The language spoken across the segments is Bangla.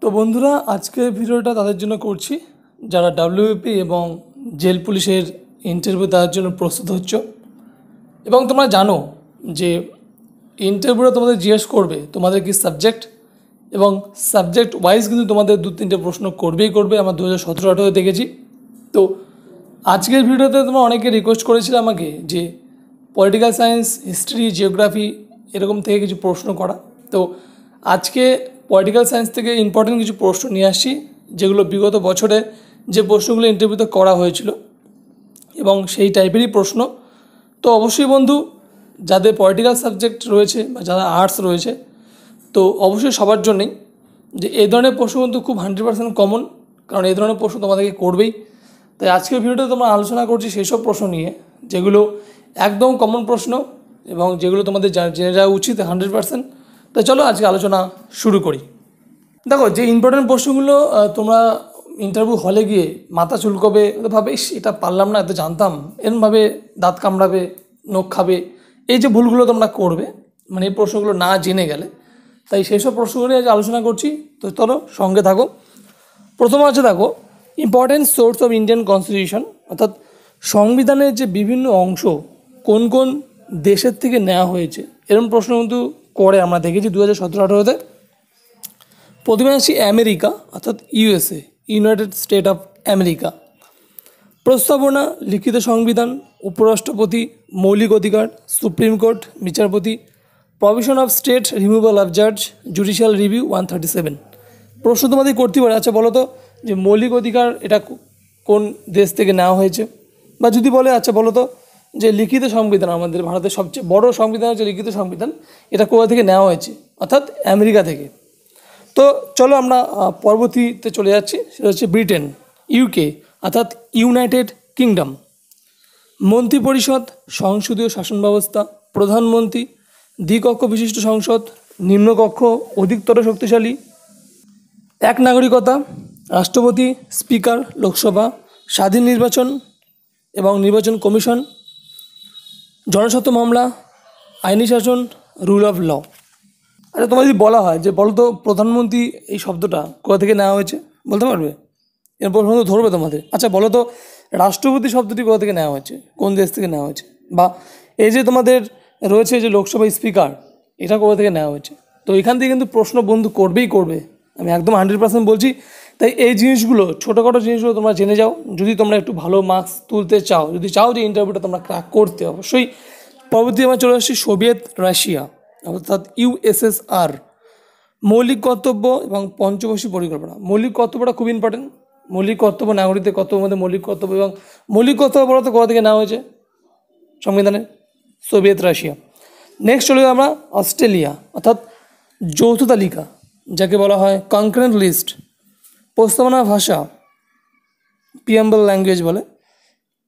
তো বন্ধুরা আজকের ভিডিওটা তাদের জন্য করছি যারা ডাব্লিউপি এবং জেল পুলিশের ইন্টারভিউ দেওয়ার জন্য প্রস্তুত হচ্ছ এবং তোমরা জানো যে ইন্টারভিউটা তোমাদের জিজ্ঞেস করবে তোমাদের কি সাবজেক্ট এবং সাবজেক্ট ওয়াইজ কিন্তু তোমাদের দু তিনটে প্রশ্ন করবেই করবে আমার দু হাজার সতেরো আঠেরো দেখেছি তো আজকের ভিডিওতে তোমরা অনেকে রিকোয়েস্ট করেছিলে আমাকে যে পলিটিক্যাল সায়েন্স হিস্ট্রি জিওগ্রাফি এরকম থেকে কিছু প্রশ্ন করা তো আজকে পলিটিক্যাল সায়েন্স থেকে ইম্পর্টেন্ট কিছু প্রশ্ন নিয়ে আসি যেগুলো বিগত বছরে যে প্রশ্নগুলো ইন্টারভিউতে করা হয়েছিল এবং সেই টাইপেরই প্রশ্ন তো অবশ্যই বন্ধু যাদের পলিটিক্যাল সাবজেক্ট রয়েছে বা যারা আর্টস রয়েছে তো অবশ্যই সবার জন্যেই যে এই ধরনের প্রশ্ন কিন্তু খুব হান্ড্রেড পার্সেন্ট কমন কারণ এই ধরনের প্রশ্ন তোমাদেরকে করবেই তাই আজকের ভিডিওতে তোমরা আলোচনা করছি সেই সব প্রশ্ন নিয়ে যেগুলো একদম কমন প্রশ্ন এবং যেগুলো তোমাদের জেনে যাওয়া উচিত হান্ড্রেড পার্সেন্ট তো চলো আজকে আলোচনা শুরু করি দেখো যে ইম্পর্টেন্ট প্রশ্নগুলো তোমরা ইন্টারভিউ হলে গিয়ে মাথা চুলকবে ভাবে এটা পারলাম না এত জানতাম এরমভাবে দাঁত কামড়াবে নখ খাবে এই যে ভুলগুলো তোমরা করবে মানে এই প্রশ্নগুলো না জেনে গেলে তাই সেই সব প্রশ্নগুলো আজ আলোচনা করছি তো চলো সঙ্গে থাকো প্রথম আছে দেখো important source of Indian constitution অর্থাৎ সংবিধানের যে বিভিন্ন অংশ কোন কোন দেশের থেকে নেওয়া হয়েছে এরকম প্রশ্ন কিন্তু করে আমরা দেখেছি দু হাজার সতেরো আঠেরোতে প্রথমে আসি আমেরিকা অর্থাৎ USA United State of America প্রস্তাবনা লিখিত সংবিধান উপরাষ্ট্রপতি মৌলিক অধিকার সুপ্রিম কোর্ট বিচারপতি provision of state removal of জাজ judicial review one thirty seven প্রশ্ন তোমাদের করতে পারে আচ্ছা বলো তো যে মৌলিক অধিকার এটা কোন দেশ থেকে নেওয়া হয়েছে বা যদি বলে আচ্ছা বলো তো যে লিখিত সংবিধান আমাদের ভারতের সবচেয়ে বড় সংবিধান হচ্ছে লিখিত সংবিধান এটা কোথা থেকে নেওয়া হয়েছে অর্থাৎ আমেরিকা থেকে তো চলো আমরা পরবর্তীতে চলে যাচ্ছি সেটা হচ্ছে ব্রিটেন ইউকে অর্থাৎ ইউনাইটেড কিংডম মন্ত্রিপরিষদ সংসদীয় শাসন ব্যবস্থা প্রধানমন্ত্রী দ্বিকক্ষ বিশিষ্ট সংসদ নিম্নকক্ষ অধিকতর শক্তিশালী এক নাগরিকতা রাষ্ট্রপতি স্পিকার লোকসভা স্বাধীন নির্বাচন এবং নির্বাচন কমিশন জনস্বার্থ মামলা আইনি শাসন রুল অফ ল আচ্ছা তোমার যদি বলা হয় যে বলো তো প্রধানমন্ত্রী এই শব্দটা কোথা থেকে নেওয়া হয়েছে বলতে পারবে এর প্রশ্ন ধরবে তোমাদের আচ্ছা বলো তো রাষ্ট্রপতি শব্দটি কোথা থেকে নেওয়া হয়েছে কোন দেশ থেকে নেওয়া হয়েছে বা এই যে তোমাদের রয়েছে যে লোকসভা স্পিকার এটা কোথা থেকে নেওয়া হয়েছে তো এখান থেকে কিন্তু প্রশ্ন বন্ধু করবেই করবে আমি একদম হান্ড্রেড পার্সেন্ট বলছি তাই এই জিনিসগুলো ছোটোখাটো জিনিসগুলো তোমরা জেনে যাও যদি তোমরা একটু ভালো মার্কস তুলতে চাও যদি চাও যে ইন্টারভিউটা তোমরা ক্র্যাক করতে অবশ্যই পরবর্তী আমরা চলে আসছি সোভিয়েত রাশিয়া অর্থাৎ ইউএসএসআর মৌলিক কর্তব্য এবং পঞ্চবর্ষী পরিকল্পনা মৌলিক কর্তব্যটা খুব ইম্পর্টেন্ট মৌলিক কর্তব্য নাগরিকদের কর্তব্যের মধ্যে মৌলিক কর্তব্য এবং মৌলিক কর্তব্য বলা তো কোথা থেকে নেওয়া হয়েছে সংবিধানে সোভিয়েত রাশিয়া নেক্সট চলে আমরা অস্ট্রেলিয়া অর্থাৎ যৌথ তালিকা যাকে বলা হয় কনক্রেন্ট লিস্ট প্রস্তাবনা ভাষা পিয়াম্বল ল্যাঙ্গুয়েজ বলে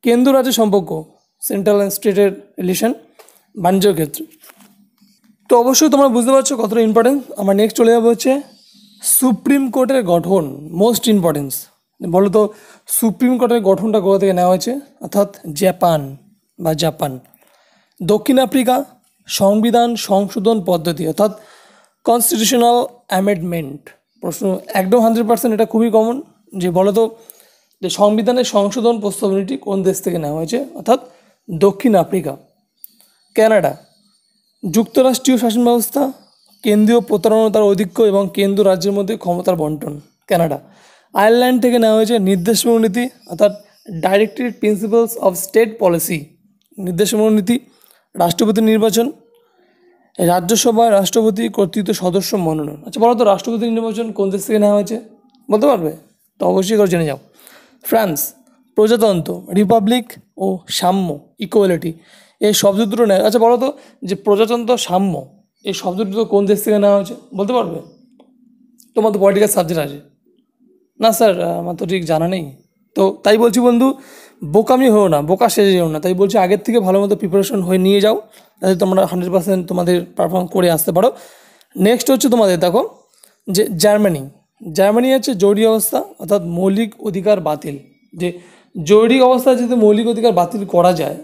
কেন্দ্র রাজ্য সম্পর্ক সেন্ট্রাল অ্যান্ড স্টেটের রিলেশন বাণিজ্য ক্ষেত্রে তো অবশ্যই তোমরা বুঝতে পারছো কতটা ইম্পর্টেন্স আমার নেক্সট চলে যাবো হচ্ছে সুপ্রিম কোর্টের গঠন মোস্ট ইম্পর্টেন্স বলো তো সুপ্রিম কোর্টের গঠনটা কোথা থেকে নেওয়া হয়েছে অর্থাৎ জাপান বা জাপান দক্ষিণ আফ্রিকা সংবিধান সংশোধন পদ্ধতি অর্থাৎ কনস্টিটিউশনাল অ্যামেন্ডমেন্ট প্রশ্ন একদম হান্ড্রেড পার্সেন্ট এটা খুবই কমন যে বলতো যে সংবিধানের সংশোধন প্রস্তাবনীটি কোন দেশ থেকে নেওয়া হয়েছে অর্থাৎ দক্ষিণ আফ্রিকা ক্যানাডা যুক্তরাষ্ট্রীয় শাসন ব্যবস্থা কেন্দ্রীয় প্রতারণতার অধিক্য এবং কেন্দ্র রাজ্যের মধ্যে ক্ষমতার বন্টন ক্যানাডা আয়ারল্যান্ড থেকে নেওয়া হয়েছে নির্দেশমূল নীতি অর্থাৎ directorate principles of state policy নির্দেশমূল নীতি রাষ্ট্রপতি নির্বাচন রাজ্যসভায় রাষ্ট্রপতি কর্তৃত্ব সদস্য মনোনয়ন আচ্ছা বলো তো রাষ্ট্রপতি নির্বাচন কোন দেশ থেকে নেওয়া হয়েছে বলতে পারবে তো অবশ্যই করে জেনে যাও ফ্রান্স প্রজাতন্ত্র রিপাবলিক ও সাম্য ইকুয়ালিটি এই শব্দ দুটো নেয় আচ্ছা বলো তো যে প্রজাতন্ত্র সাম্য এই শব্দ দুটো কোন দেশ থেকে নেওয়া হয়েছে বলতে পারবে তোমার তো পলিটিক্যাল সাবজেক্ট আছে না স্যার আমার তো ঠিক জানা নেই তো তাই বলছি বন্ধু বোকামি হও না বোকা সেজে যেও না তাই বলছি আগের থেকে ভালো মতো প্রিপারেশন হয়ে নিয়ে যাও তাহলে তোমরা হান্ড্রেড পার্সেন্ট তোমাদের পারফর্ম করে আসতে পারো নেক্সট হচ্ছে তোমাদের দেখো যে জার্মানি জার্মানি হচ্ছে জরুরি অবস্থা অর্থাৎ মৌলিক অধিকার বাতিল যে জরুরি অবস্থা যদি মৌলিক অধিকার বাতিল করা যায়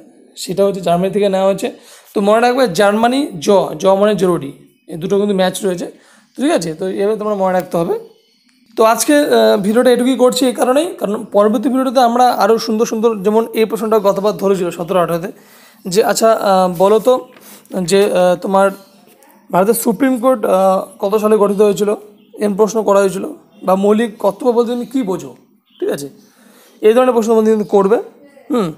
সেটা হচ্ছে জার্মানি থেকে নেওয়া হয়েছে তো মনে রাখবে জার্মানি জ জ মানে জরুরি এই দুটো কিন্তু ম্যাচ রয়েছে ঠিক আছে তো এভাবে তোমরা মনে রাখতে হবে তো আজকে ভিডিওটা এটুকুই করছি এই কারণেই কারণ পরবর্তী ভিডিওতে আমরা আরও সুন্দর সুন্দর যেমন এই প্রশ্নটা গতবার ধরেছিল সতেরো আঠারোতে যে আচ্ছা বলো তো যে তোমার ভারতের সুপ্রিম কোর্ট কত সালে গঠিত হয়েছিল এম প্রশ্ন করা হয়েছিল বা মৌলিক কর্তব্য বলতে তুমি কী বোঝো ঠিক আছে এই ধরনের প্রশ্ন কিন্তু করবে হুম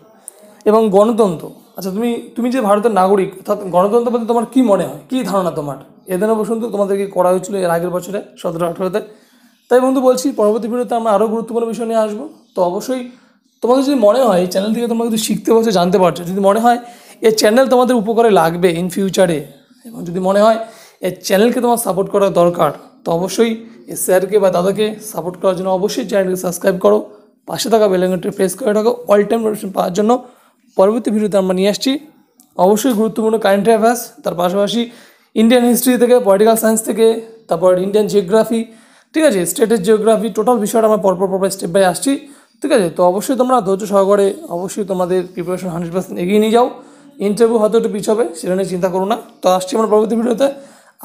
এবং গণতন্ত্র আচ্ছা তুমি তুমি যে ভারতের নাগরিক অর্থাৎ গণতন্ত্র বলতে তোমার কী মনে হয় কী ধারণা তোমার এ ধরনের প্রশ্ন তো তোমাদেরকে করা হয়েছিল এর আগের বছরে সতেরো আঠেরোতে তাই বন্ধু বলছি পরবর্তী ভিডিওতে আমরা আরও গুরুত্বপূর্ণ বিষয় নিয়ে আসবো তো অবশ্যই তোমাদের যদি মনে হয় এই চ্যানেল থেকে তোমরা যদি শিখতে পারছো জানতে পারছো যদি মনে হয় এই চ্যানেল তোমাদের উপকারে লাগবে ইন ফিউচারে এবং যদি মনে হয় এই চ্যানেলকে তোমার সাপোর্ট করা দরকার তো অবশ্যই এই স্যারকে বা দাদাকে সাপোর্ট করার জন্য অবশ্যই চ্যানেলকে সাবস্ক্রাইব করো পাশে থাকা বেলাঙ্গনটি প্রেস করে থাকো অল টাইম নোটিফিকেশন পাওয়ার জন্য পরবর্তী ভিডিওতে আমরা নিয়ে আসছি অবশ্যই গুরুত্বপূর্ণ কারেন্ট অ্যাফেয়ার্স তার পাশাপাশি ইন্ডিয়ান হিস্ট্রি থেকে পলিটিক্যাল সায়েন্স থেকে তারপর ইন্ডিয়ান জিওগ্রাফি ঠিক আছে স্টেটের জিওগ্রাফি টোটাল বিষয়টা আমরা পরপর পরপর স্টেপ বাই আসছি ঠিক আছে তো অবশ্যই তোমরা ধৈর্য সহকারে অবশ্যই তোমাদের প্রিপারেশন হান্ড্রেড পার্সেন্ট এগিয়ে নিয়ে যাও ইন্টারভিউ হয়তো একটু পিছ হবে সেটা নিয়ে চিন্তা করো না তো আসছি আমার পরবর্তী ভিডিওতে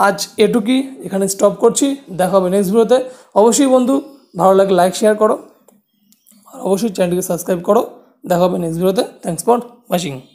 আজ এটুকি এখানে স্টপ করছি দেখা হবে নেক্সট ভিডিওতে অবশ্যই বন্ধু ভালো লাগে লাইক শেয়ার করো আর অবশ্যই চ্যানেলটিকে সাবস্ক্রাইব করো দেখা হবে নেক্সট ভিডিওতে থ্যাংকস ফর ওয়াচিং